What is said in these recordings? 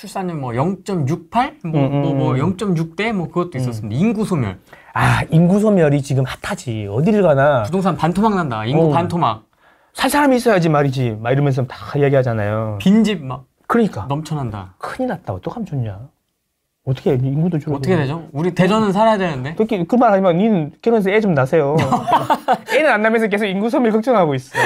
출산율 뭐 0.68, 뭐, 음. 음 뭐, 뭐 음. 0.6대 뭐 그것도 음. 있었습니다. 음. 인구 소멸. 아 인구 소멸이 지금 핫하지. 어디를 가나 부동산 반토막 난다. 인구 어. 반토막. 살 사람이 있어야지 말이지. 막 이러면서 다 이야기하잖아요. 빈집 막. 그러니까. 넘쳐난다. 큰일 났다. 어떡하면 좋냐. 어떻게 해? 인구도 줄어 어떻게 되죠? 우리 대전은 살아야 되는데. 그렇게 그말 하지만 니는 결혼해서 애 좀 낳으세요. 애는 안 낳으면서 계속 인구 소멸 걱정하고 있어.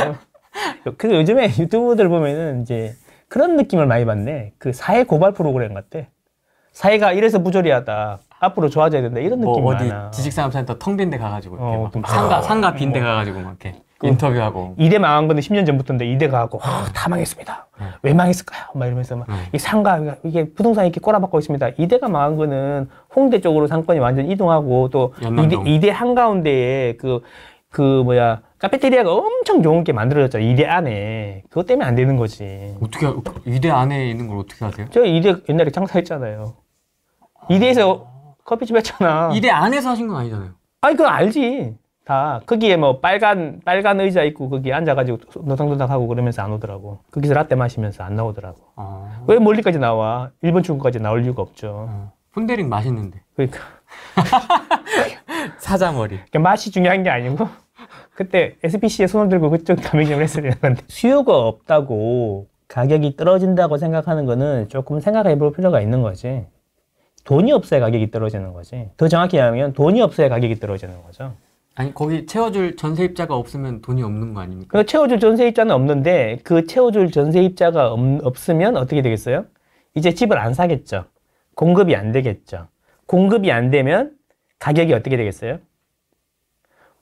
그래서 요즘에 유튜브들 보면은 이제 그런 느낌을 많이 받네. 그 사회 고발 프로그램 같대 사회가 이래서 부조리하다. 앞으로 좋아져야 된다. 이런 뭐 느낌 어디 많아. 지식산업센터 텅빈 데 가가지고 이렇게 어, 막 상가 상가 빈데 뭐. 가가지고 막 이렇게 그 인터뷰하고 이대 망한 건데 10년 전부터인데 이대 가고 다 망했습니다. 네. 왜 망했을까요? 막 이러면서 막이 네. 상가 이게 부동산 이렇게 꼬라박고 있습니다. 이대가 망한 거는 홍대 쪽으로 상권이 완전 이동하고 또 이대, 이대 한 가운데에 그그 뭐야 카페테리아가 엄청 좋은 게 만들어졌잖아요. 이대 안에. 그것 때문에 안 되는 거지. 어떻게 이대 안에 있는 걸 어떻게 하세요? 저 이대 옛날에 장사했잖아요. 이대에서 아... 커피집 했잖아. 이대 안에서 하신 건 아니잖아요. 아니 그거 알지. 다 거기에 뭐 빨간 빨간 의자 있고 거기 앉아가지고 노닥노닥하고 그러면서 안 오더라고. 거기서 라떼 마시면서 안 나오더라고. 아... 왜 멀리까지 나와? 일본 중국까지 나올 이유가 없죠. 아... 데링 맛있는데. 그러니까 사자머리. 그러니까 맛이 중요한 게 아니고. 그때 SPC에 손을 들고 그쪽 가맹점을 했어야 는데 수요가 없다고 가격이 떨어진다고 생각하는 거는 조금 생각해 볼 필요가 있는 거지 돈이 없어야 가격이 떨어지는 거지 더 정확히 말하면 돈이 없어야 가격이 떨어지는 거죠 아니 거기 채워줄 전세입자가 없으면 돈이 없는 거 아닙니까? 그 채워줄 전세입자는 없는데 그 채워줄 전세입자가 없, 으면 어떻게 되겠어요? 이제 집을 안 사겠죠. 공급이 안 되겠죠. 공급이 안 되면 가격이 어떻게 되겠어요?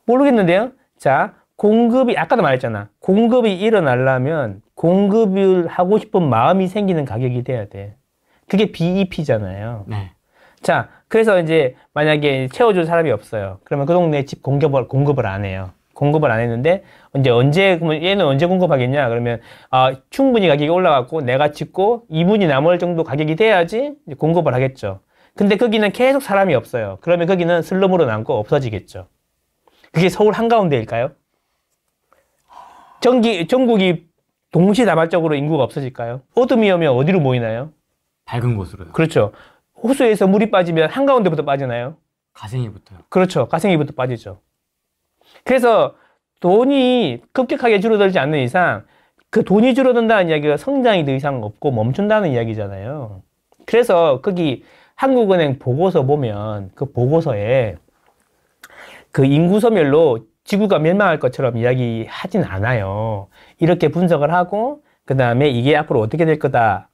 모르겠는데요. 자, 공급이 아까도 말했잖아. 공급이 일어나려면 공급을 하고 싶은 마음이 생기는 가격이 돼야 돼. 그게 BEP잖아요. 네. 자, 그래서 이제 만약에 채워줄 사람이 없어요. 그러면 그 동네 집 공급을 공급을 안 해요. 공급을 안 했는데 이제 언제 그러면 얘는 언제 공급하겠냐? 그러면 아, 충분히 가격이 올라갔고 내가 짓고 2분이 남을 정도 가격이 돼야지 공급을 하겠죠. 근데 거기는 계속 사람이 없어요. 그러면 거기는 슬럼으로 남고 없어지겠죠. 그게 서울 한가운데일까요? 전기, 전국이 동시다발적으로 인구가 없어질까요? 어둠이 오면 어디로 모이나요? 밝은 곳으로요. 그렇죠. 호수에서 물이 빠지면 한가운데부터 빠지나요? 가생이부터요. 그렇죠. 가생이부터 빠지죠. 그래서 돈이 급격하게 줄어들지 않는 이상 그 돈이 줄어든다는 이야기가 성장이 더 이상 없고 멈춘다는 이야기잖아요. 그래서 거기 한국은행 보고서 보면 그 보고서에 그 인구소멸로 지구가 멸망할 것처럼 이야기하진 않아요. 이렇게 분석을 하고 그 다음에 이게 앞으로 어떻게 될 거다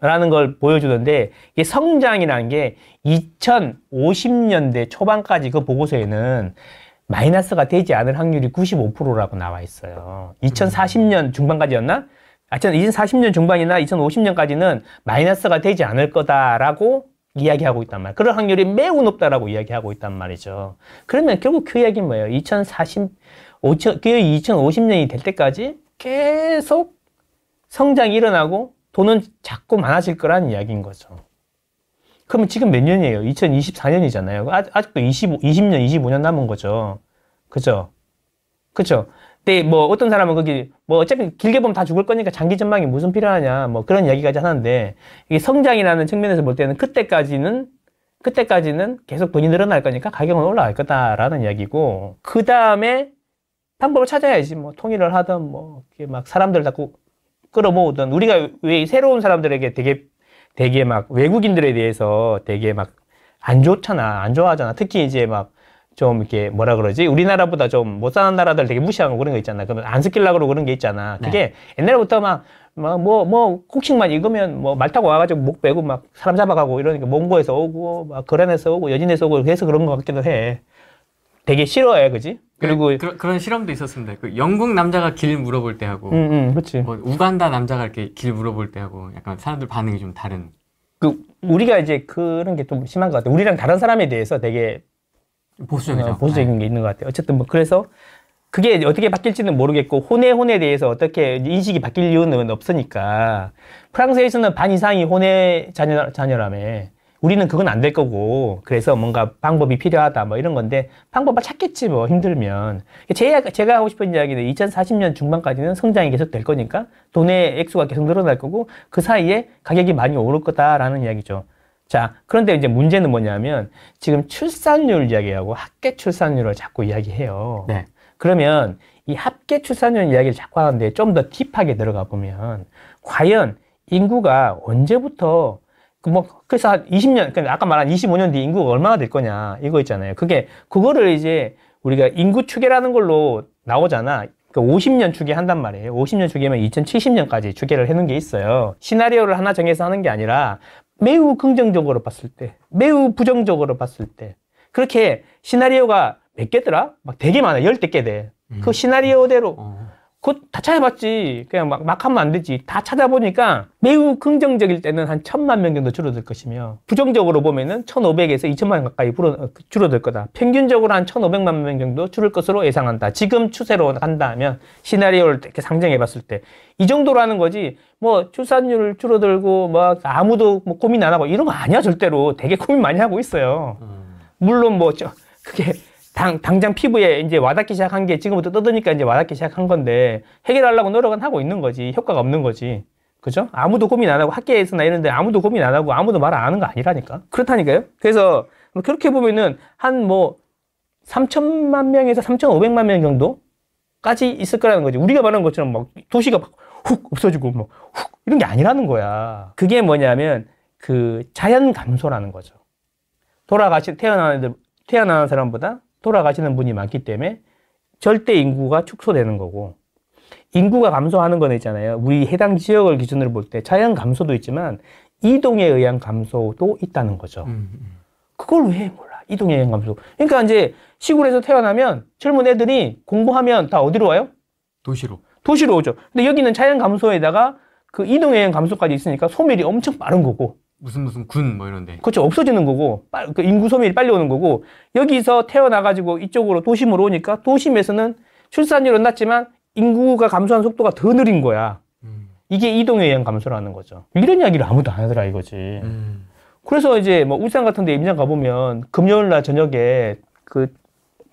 라는 걸보여주던데 이게 성장이라는 게 2050년대 초반까지 그 보고서에는 마이너스가 되지 않을 확률이 95%라고 나와 있어요. 2040년 음. 중반까지였나? 하 2040년 중반이나 2050년까지는 마이너스가 되지 않을 거다라고 이야기하고 있단 말. 이에요 그럴 확률이 매우 높다라고 이야기하고 있단 말이죠. 그러면 결국 그 이야기는 뭐예요? 2040, 5천, 2050년이 될 때까지 계속 성장이 일어나고 돈은 자꾸 많아질 거라는 이야기인 거죠. 그러면 지금 몇 년이에요? 2024년이잖아요. 아, 아직도 25, 20년, 25년 남은 거죠. 그죠? 그죠? 근데 뭐 어떤 사람은 거기 뭐 어차피 길게 보면 다 죽을 거니까 장기 전망이 무슨 필요하냐 뭐 그런 이야기까지 하는데 이게 성장이라는 측면에서 볼 때는 그때까지는 그때까지는 계속 돈이 늘어날 거니까 가격은 올라갈 거다라는 이야기고 그 다음에 방법을 찾아야지 뭐 통일을 하든 뭐 이렇게 막 사람들 자꾸 끌어모으든 우리가 왜 새로운 사람들에게 되게 되게 막 외국인들에 대해서 되게 막 안 좋잖아 안 좋아하잖아 특히 이제 막좀 이렇게 뭐라 그러지 우리나라보다 좀 못 사는 나라들 되게 무시하고 그런 거 있잖아. 그런 안 스킬라 그러고 그런 게 있잖아. 네. 그게 네. 옛날부터 막 뭐뭐 뭐 국식만 뭐 읽으면 뭐 말 타고 와가지고 목 빼고 막 사람 잡아가고 이러니까 몽고에서 오고 막 거란에서 오고 여진에서 오고 해서 그런 것 같기도 해. 되게 싫어해, 그지? 그리고 그, 그런 실험도 있었습니다. 그 영국 남자가 길 물어볼 때 하고, 음, 음, 그렇지. 뭐 우간다 남자가 이렇게 길 물어볼 때 하고, 약간 사람들 반응이 좀 다른. 그 우리가 이제 그런 게 좀 심한 것 같아. 우리랑 다른 사람에 대해서 되게 보수적이죠. 어, 보수적인 네. 게 있는 것 같아요. 어쨌든 뭐 그래서 그게 어떻게 바뀔지는 모르겠고 혼외 혼에 대해서 어떻게 인식이 바뀔 이유는 없으니까 프랑스에서는 반 이상이 혼외 자녀 자녀라며 우리는 그건 안 될 거고 그래서 뭔가 방법이 필요하다 뭐 이런 건데 방법을 찾겠지 뭐 힘들면 제가 제가 하고 싶은 이야기는 2040년 중반까지는 성장이 계속 될 거니까 돈의 액수가 계속 늘어날 거고 그 사이에 가격이 많이 오를 거다라는 이야기죠. 자, 그런데 이제 문제는 뭐냐면 지금 출산율 이야기하고 합계 출산율을 자꾸 이야기해요. 네. 그러면 이 합계 출산율 이야기를 자꾸 하는데 좀 더 딥하게 들어가 보면 과연 인구가 언제부터 그 뭐 그래서 한 20년 그러니까 아까 말한 25년 뒤 인구가 얼마나 될 거냐 이거 있잖아요. 그게 그거를 이제 우리가 인구 추계라는 걸로 나오잖아. 그 그러니까 50년 추계 한단 말이에요. 50년 추계면 2070년까지 추계를 해놓은 게 있어요. 시나리오를 하나 정해서 하는 게 아니라 매우 긍정적으로 봤을 때, 매우 부정적으로 봤을 때, 그렇게 시나리오가 몇 개더라? 막 되게 많아. 열댓 개 돼. 그 음. 시나리오대로 어. 곧다 찾아봤지 그냥 막, 막 하면 안 되지 다 찾아보니까 매우 긍정적일 때는 한 천만 명 정도 줄어들 것이며 부정적으로 보면은 천오백에서 이천만 가까이 어, 그 줄어들 거다 평균적으로 한 천오백만 명 정도 줄을 것으로 예상한다 지금 추세로 간다면 시나리오를 이렇게 상정해 봤을 때 이 정도라는 거지 뭐 출산율 줄어들고 뭐, 아무도 뭐 고민 안 하고 이런 거 아니야 절대로 되게 고민 많이 하고 있어요 음. 물론 뭐저 그게 당, 당장 피부에 이제 와닿기 시작한 게 지금부터 떠드니까 이제 와닿기 시작한 건데 해결하려고 노력은 하고 있는 거지 효과가 없는 거지 그죠? 아무도 고민 안 하고 학계에서나 이런데 아무도 고민 안 하고 아무도 말 안 하는 거 아니라니까 그렇다니까요 그래서 뭐 그렇게 보면은 한 뭐 3천만 명에서 3,500만 명 정도까지 있을 거라는 거지 우리가 말하는 것처럼 막 도시가 막훅 없어지고 막훅 이런 게 아니라는 거야 그게 뭐냐면 그 자연 감소라는 거죠 돌아가신 태어난 애들 태어난 사람보다 돌아가시는 분이 많기 때문에 절대 인구가 축소되는 거고 인구가 감소하는 건 있잖아요. 우리 해당 지역을 기준으로 볼 때 자연 감소도 있지만 이동에 의한 감소도 있다는 거죠. 음, 음. 그걸 왜 몰라? 이동에 의한 감소. 그러니까 이제 시골에서 태어나면 젊은 애들이 공부하면 다 어디로 와요? 도시로. 도시로 오죠. 근데 여기는 자연 감소에다가 그 이동에 의한 감소까지 있으니까 소멸이 엄청 빠른 거고 무슨 무슨 군 뭐 이런데. 그렇죠. 없어지는 거고 빠, 그 인구 소멸이 빨리 오는 거고 여기서 태어나 가지고 이쪽으로 도심으로 오니까 도심에서는 출산율은 낮지만 인구가 감소하는 속도가 더 느린 거야. 음. 이게 이동에 의한 감소라는 거죠. 이런 이야기를 아무도 안 하더라 이거지. 음. 그래서 이제 뭐 울산 같은 데 임장 가보면 금요일 날 저녁에 그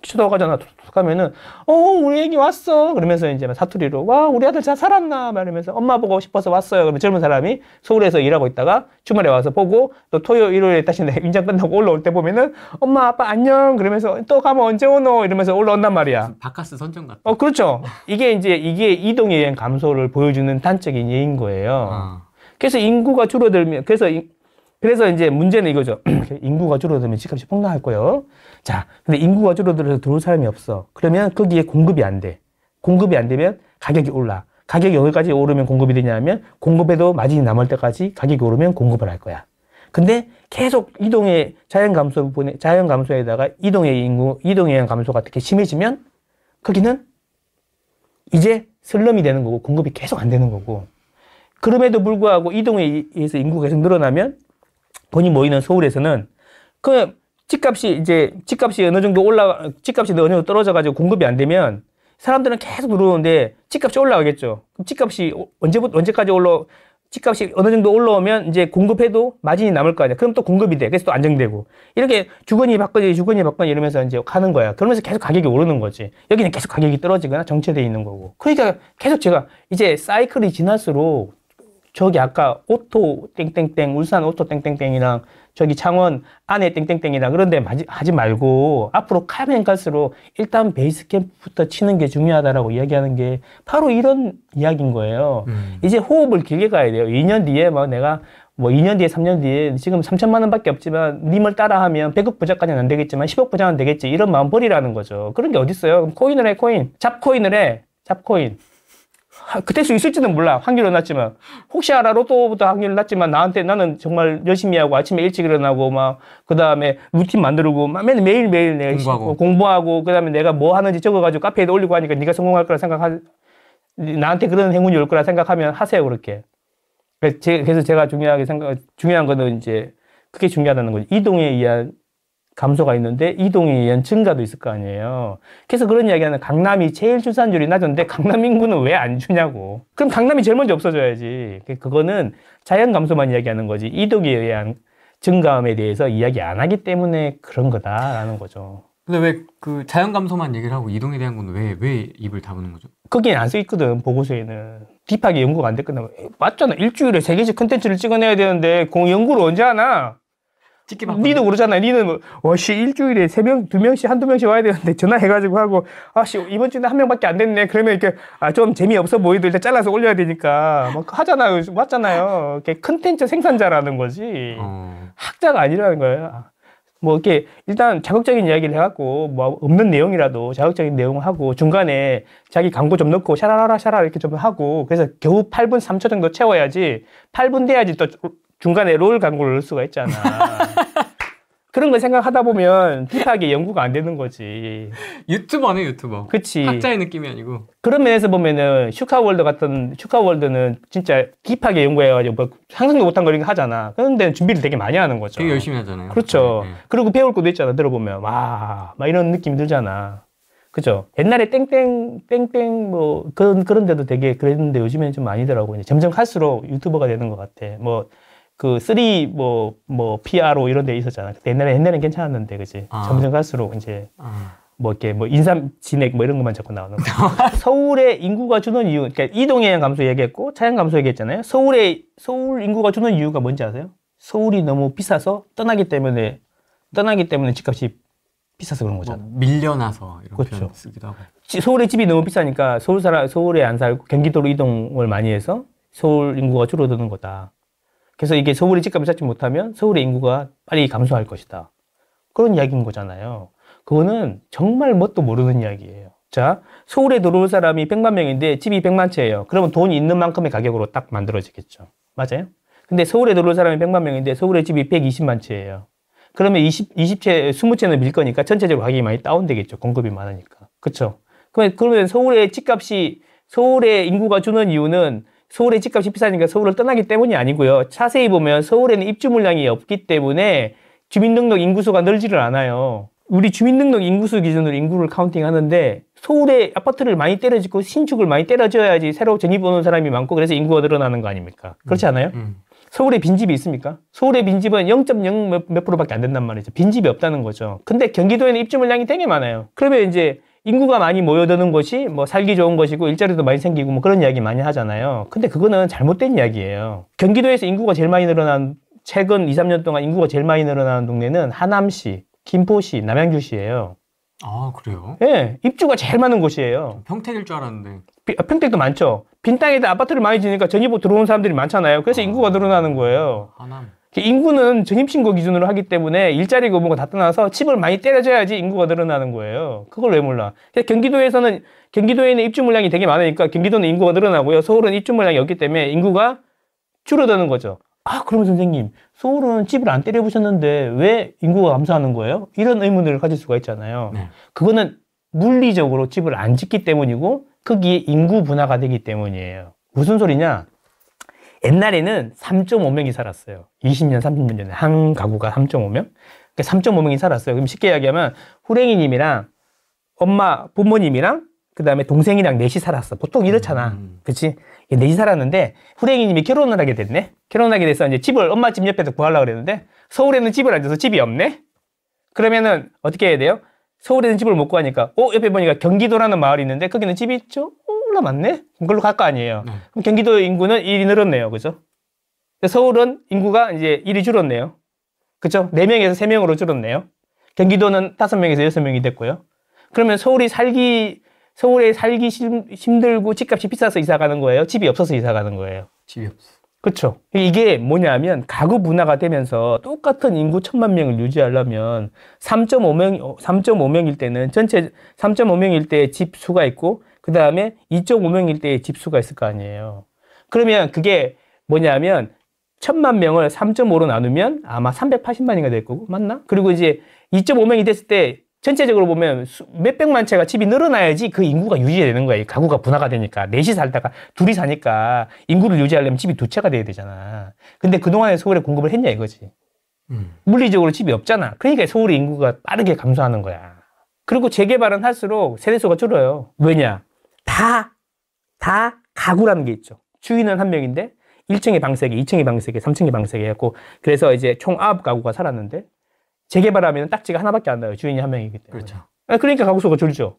치다가 전화 툭툭하면은 어 우리 애기 왔어 그러면서 이제 사투리로 와 우리 아들 잘 살았나 말하면서 엄마 보고 싶어서 왔어요 그러면 젊은 사람이 서울에서 일하고 있다가 주말에 와서 보고 또 토요 일요일에 다시 인장 끝나고 올라올 때 보면은 엄마 아빠 안녕 그러면서 또 가면 언제 오노 이러면서 올라온단 말이야 바카스 선정 같다 어 그렇죠 이게 이제 이게 이동 여행 감소를 보여주는 단적인 예인 거예요 아. 그래서 인구가 줄어들면 그래서 이, 그래서 이제 문제는 이거죠 인구가 줄어들면 집값이 폭락할 거예요 자, 근데 인구가 줄어들어서 들어올 사람이 없어. 그러면 거기에 그 공급이 안 돼. 공급이 안 되면 가격이 올라. 가격이 어디까지 오르면 공급이 되냐면 공급에도 마진이 남을 때까지 가격이 오르면 공급을 할 거야. 근데 계속 이동의 자연 감소 부분에 자연 감소에다가 이동의 인구 이동의 감소가 어떻게 심해지면 거기는 이제 슬럼이 되는 거고 공급이 계속 안 되는 거고 그럼에도 불구하고 이동에 의해서 인구가 계속 늘어나면 돈이 모이는 서울에서는 그 집값이 이제 집값이 어느 정도 올라 집값이 어느 정도 떨어져 가지고 공급이 안 되면 사람들은 계속 누르는데 집값이 올라가겠죠. 그럼 집값이 언제부터 언제까지 올라 집값이 어느 정도 올라오면 이제 공급해도 마진이 남을 거 아니야. 그럼 또 공급이 돼. 그래서 또 안정되고. 이렇게 주거니 바꿔니 주거니 바꿔니 이러면서 이제 가는 거야. 그러면서 계속 가격이 오르는 거지. 여기는 계속 가격이 떨어지거나 정체돼 있는 거고. 그러니까 계속 제가 이제 사이클이 지날수록 저기 아까 오토 땡땡땡 울산 오토 땡땡땡이랑 저기 창원 안에 땡땡땡이다. 그런데 하지 말고 앞으로 카멘가스로 일단 베이스 캠프부터 치는 게 중요하다라고 이야기하는 게 바로 이런 이야기인 거예요. 음. 이제 호흡을 길게 가야 돼요. 2년 뒤에 막 뭐 내가 뭐 2년 뒤에 3년 뒤에 지금 3천만 원밖에 없지만 님을 따라하면 100억 부자까지는 안 되겠지만 10억 부자는 되겠지 이런 마음 버리라는 거죠. 그런 게 어딨어요? 코인을 해 코인. 잡코인을 해. 잡코인. 그때 수있을지는 몰라. 확률은 낮지만. 혹시 알아. 로또부터 확률 낮지만 나한테 나는 정말 열심히 하고 아침에 일찍 일어나고 막 그다음에 루틴 만들고 막맨 매일매일 내가 공부하고, 공부하고 그다음에 내가 뭐 하는지 적어 가지고 카페에 올리고 하니까 네가 성공할 거라 생각하 나한테 그런 행운이 올 거라 생각하면 하세요, 그렇게. 그래서 제가 중요하게 생각 중요한 거는 이제 그게 중요하다는 거죠. 이동에 의한 감소가 있는데 이동에 의한 증가도 있을 거 아니에요. 그래서 그런 이야기하는 강남이 제일 출산율이 낮은데 강남 인구는 왜 안 주냐고. 그럼 강남이 제일 먼저 없어져야지. 그, 그거는 자연 감소만 이야기하는 거지 이동에 의한 증감에 대해서 이야기 안 하기 때문에 그런 거다라는 거죠. 근데 왜 그 자연 감소만 얘기를 하고 이동에 대한 건왜왜 입을 다무는 거죠? 거기는안써 있거든 보고서에는 딥하게 연구가 안 됐거든. 맞잖아 일주일에 세 개씩 컨텐츠를 찍어내야 되는데 공 연구를 언제 하나? 니도 그러잖아. 요 니는 뭐, 와씨 일주일에 세 명, 두 명씩 한두 명씩 와야 되는데 전화해가지고 하고 아씨 이번 주에한 명밖에 안 됐네. 그러면 이렇게 아 좀 재미 없어 보이도 일 잘라서 올려야 되니까 막 하잖아요. 맞잖아요. 이렇게 컨텐츠 생산자라는 거지 어. 학자가 아니라는 거예요. 뭐 이렇게 일단 자극적인 이야기를 해갖고 뭐 없는 내용이라도 자극적인 내용을 하고 중간에 자기 광고 좀 넣고 샤라라라 샤라 이렇게 좀 하고 그래서 겨우 8분 3초 정도 채워야지 8분 돼야지 또 중간에 롤 광고를 넣을 수가 있잖아. 그런 걸 생각하다 보면 딥하게 연구가 안 되는 거지. 유튜버네 유튜버. 그치. 학자의 느낌이 아니고. 그런 면에서 보면은 슈카월드 같은 슈카월드는 진짜 딥하게 연구해가지고 뭐 상상도 못한 걸 하잖아. 그런데 준비를 되게 많이 하는 거죠. 되게 열심히 하잖아요. 그렇죠. 네, 네. 그리고 배울 것도 있잖아. 들어보면 와, 막 이런 느낌이 들잖아. 그죠? 옛날에 땡땡 땡땡 뭐 그런 그런 데도 되게 그랬는데 요즘에는 좀 아니더라고. 이제 점점 갈수록 유튜버가 되는 것 같아. 뭐그 3, 뭐, 뭐, PRO 이런 데 있었잖아. 그 옛날에, 옛날엔 괜찮았는데, 그지? 아. 점점 갈수록 이제, 아. 뭐, 이렇게, 뭐, 인삼 진액 뭐 이런 것만 자꾸 나오는 거 서울의 인구가 주는 이유, 그니까 이동량 감소 얘기했고, 차량 감소 얘기했잖아요. 서울의, 서울 인구가 주는 이유가 뭔지 아세요? 서울이 너무 비싸서 떠나기 때문에, 떠나기 때문에 집값이 비싸서 그런 거잖아. 뭐 밀려나서 이런 그렇죠. 쓰기도 하고. 서울의 집이 너무 비싸니까 서울 사람 서울에 안 살고 경기도로 이동을 많이 해서 서울 인구가 줄어드는 거다. 그래서 이게 서울이 집값을 잡지 못하면 서울의 인구가 빨리 감소할 것이다. 그런 이야기인 거잖아요. 그거는 정말 뭣도 모르는 이야기예요. 자, 서울에 들어올 사람이 100만 명인데 집이 100만 채예요. 그러면 돈이 있는 만큼의 가격으로 딱 만들어지겠죠. 맞아요? 근데 서울에 들어올 사람이 100만 명인데 서울의 집이 120만 채예요. 그러면 20, 20채, 20채는 밀 거니까 전체적으로 가격이 많이 다운되겠죠. 공급이 많으니까. 그렇죠 그러면 서울의 집값이 서울의 인구가 주는 이유는 서울의 집값이 비싸니까 서울을 떠나기 때문이 아니고요. 자세히 보면 서울에는 입주 물량이 없기 때문에 주민등록 인구수가 늘지를 않아요. 우리 주민등록 인구수 기준으로 인구를 카운팅하는데 서울에 아파트를 많이 때려짓고 신축을 많이 때려줘야지 새로 전입 오는 사람이 많고 그래서 인구가 늘어나는 거 아닙니까? 그렇지 음, 않아요? 음, 음. 서울에 빈집이 있습니까? 서울에 빈집은 0.0몇몇 프로밖에 안 된단 말이죠. 빈집이 없다는 거죠. 근데 경기도에는 입주 물량이 되게 많아요. 그러면 이제 인구가 많이 모여드는 곳이 뭐 살기 좋은 것이고 일자리도 많이 생기고 뭐 그런 이야기 많이 하잖아요. 근데 그거는 잘못된 이야기예요. 경기도에서 인구가 제일 많이 늘어난 최근 2, 3년 동안 인구가 제일 많이 늘어나는 동네는 하남시, 김포시, 남양주시예요. 아 그래요? 예, 네, 입주가 제일 많은 곳이에요. 평택일 줄 알았는데. 비, 아, 평택도 많죠. 빈 땅에다 아파트를 많이 지니까 전입으로 들어온 사람들이 많잖아요. 그래서 아, 인구가 늘어나는 거예요. 하남. 그 인구는 전입신고 기준으로 하기 때문에 일자리 규모가 다 떠나서 칩을 많이 때려줘야지 인구가 늘어나는 거예요. 그걸 왜 몰라. 경기도에서는 경기도에는 입주 물량이 되게 많으니까 경기도는 인구가 늘어나고요. 서울은 입주 물량이 없기 때문에 인구가 줄어드는 거죠. 아 그러면 선생님 서울은 집을안 때려보셨는데 왜 인구가 감소하는 거예요? 이런 의문을 가질 수가 있잖아요. 네. 그거는 물리적으로 집을안 짓기 때문이고 거기에 인구 분화가 되기 때문이에요. 무슨 소리냐? 옛날에는 3.5명이 살았어요. 20년, 30년 전에 한 가구가 3.5명. 그러니까 3.5명이 살았어요. 그럼 쉽게 이야기하면 후랭이님이랑 엄마, 부모님이랑 그 다음에 동생이랑 넷이 살았어. 보통 이렇잖아. 음. 그치? 넷이 살았는데 후랭이님이 결혼을 하게 됐네. 결혼하게 돼서 이제 집을 엄마 집 옆에서 구하려고 그랬는데 서울에는 집을 안 줘서 집이 없네. 그러면은 어떻게 해야 돼요? 서울에는 집을 못 구하니까 어 옆에 보니까 경기도라는 마을이 있는데 거기는 집이 있죠. 어, 몰라맞네 그걸로 갈 거 아니에요. 네. 그럼 경기도 인구는 1이 늘었네요. 그죠? 서울은 인구가 이제 1이 줄었네요. 그죠? 4명에서 3명으로 줄었네요. 경기도는 5명에서 6명이 됐고요. 그러면 서울이 살기, 서울에 살기 힘들고 집값이 비싸서 이사 가는 거예요? 집이 없어서 이사 가는 거예요? 집이 없어. 그렇죠. 이게 뭐냐면 가구 분화가 되면서 똑같은 인구 천만 명을 유지하려면 3.5명 3.5명일 때는 전체 3.5명일 때 집 수가 있고 그 다음에 2.5명일 때의 집수가 있을 거 아니에요. 그러면 그게 뭐냐면 1 천만 명을 3.5로 나누면 아마 380만인가 될 거고 맞나? 그리고 이제 2.5명이 됐을 때 전체적으로 보면 몇백만 채가 집이 늘어나야지 그 인구가 유지되는 거예요. 가구가 분화가 되니까. 넷이 살다가 둘이 사니까 인구를 유지하려면 집이 두 채가 돼야 되잖아. 근데 그동안에 서울에 공급을 했냐 이거지. 음. 물리적으로 집이 없잖아. 그러니까 서울의 인구가 빠르게 감소하는 거야. 그리고 재개발은 할수록 세대수가 줄어요. 왜냐? 다, 다 가구라는 게 있죠. 주인은 한 명인데 1층에 방세기, 2층에 방세기, 3층에 방세기 해갖고 그래서 이제 총 9가구가 살았는데 재개발하면 딱지가 하나밖에 안 나요. 주인이 한 명이기 때문에. 그렇죠. 아, 그러니까 가구 수가 줄죠.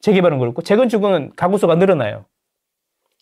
재개발은 그렇고 재건축은 가구 수가 늘어나요.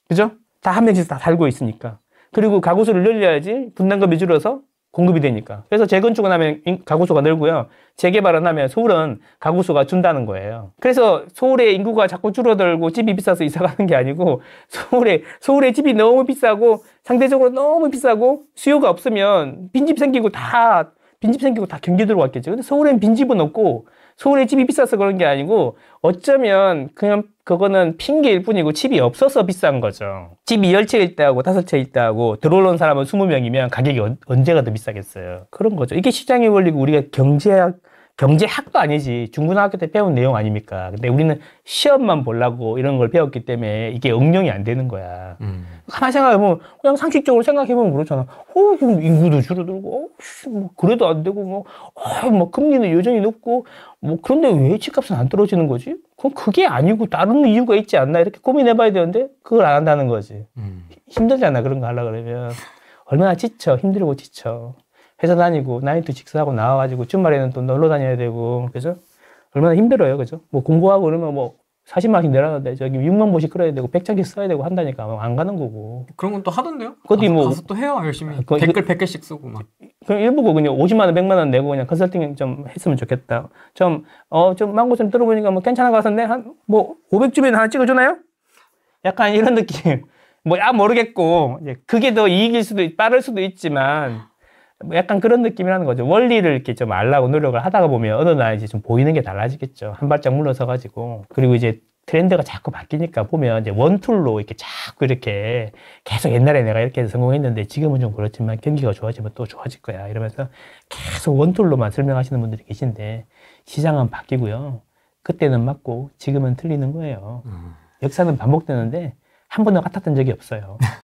그죠? 다 한 명씩 다 살고 있으니까. 그리고 가구 수를 늘려야지 분담금이 줄어서 공급이 되니까. 그래서 재건축을 하면 가구수가 늘고요. 재개발을 하면 서울은 가구수가 준다는 거예요. 그래서 서울의 인구가 자꾸 줄어들고 집이 비싸서 이사 가는 게 아니고 서울에 서울에 집이 너무 비싸고 상대적으로 너무 비싸고 수요가 없으면 빈집 생기고 다 빈집 생기고 다 경기도로 왔겠죠. 근데 서울엔 빈집은 없고 서울에 집이 비싸서 그런 게 아니고 어쩌면 그냥 그거는 핑계일 뿐이고 집이 없어서 비싼 거죠. 집이 10채일 때하고 5채일 때하고 들어오는 사람은 20명이면 가격이 언제가 더 비싸겠어요. 그런 거죠. 이게 시장의 원리고 우리가 경제학 경제학도 아니지 중고등학교 때 배운 내용 아닙니까? 근데 우리는 시험만 보려고 이런 걸 배웠기 때문에 이게 응용이 안 되는 거야. 음. 가만 생각해보면 그냥 상식적으로 생각해보면 그렇잖아. 어, 지 인구도 줄어들고, 어, 뭐 그래도 안 되고 뭐, 어, 뭐 금리는 여전히 높고 뭐 그런데 왜 집값은 안 떨어지는 거지? 그럼 그게 아니고 다른 이유가 있지 않나 이렇게 고민해봐야 되는데 그걸 안 한다는 거지. 음. 힘들잖아 그런 거 하려 그러면 얼마나 지쳐 힘들고 지쳐. 회사 다니고 나이트 직사하고 나와가지고 주말에는 또 놀러 다녀야 되고 그죠? 얼마나 힘들어요, 그죠? 뭐 공부하고 그러면 뭐 40만씩 내라는데 저기 6만 보씩 끌어야 되고 100장씩 써야 되고 한다니까 안 가는 거고. 그런 건 또 하던데요? 그것도 뭐 가서 또 해요 열심히. 그, 댓글 100개씩 쓰고 막. 그냥 일부고 그냥 50만 원, 100만 원 내고 그냥 컨설팅 좀 했으면 좋겠다. 좀 어좀 어, 망고 좀 들어보니까 뭐괜찮아가서은한뭐5 0 0주면 하나 찍어주나요? 약간 이런 느낌. 뭐야 아, 모르겠고 이 그게 더 이익일 수도 빠를 수도 있지만 뭐 약간 그런 느낌이라는 거죠. 원리를 이렇게 좀 알라고 노력을 하다가 보면 어느 날 이제 좀 보이는 게 달라지겠죠. 한 발짝 물러서 가지고 그리고 이제 트렌드가 자꾸 바뀌니까 보면 이제 원툴로 이렇게 자꾸 이렇게 계속 옛날에 내가 이렇게 해서 성공했는데 지금은 좀 그렇지만 경기가 좋아지면 또 좋아질 거야 이러면서 계속 원툴로만 설명하시는 분들이 계신데 시장은 바뀌고요. 그때는 맞고 지금은 틀리는 거예요. 음. 역사는 반복되는데 한 번도 같았던 적이 없어요.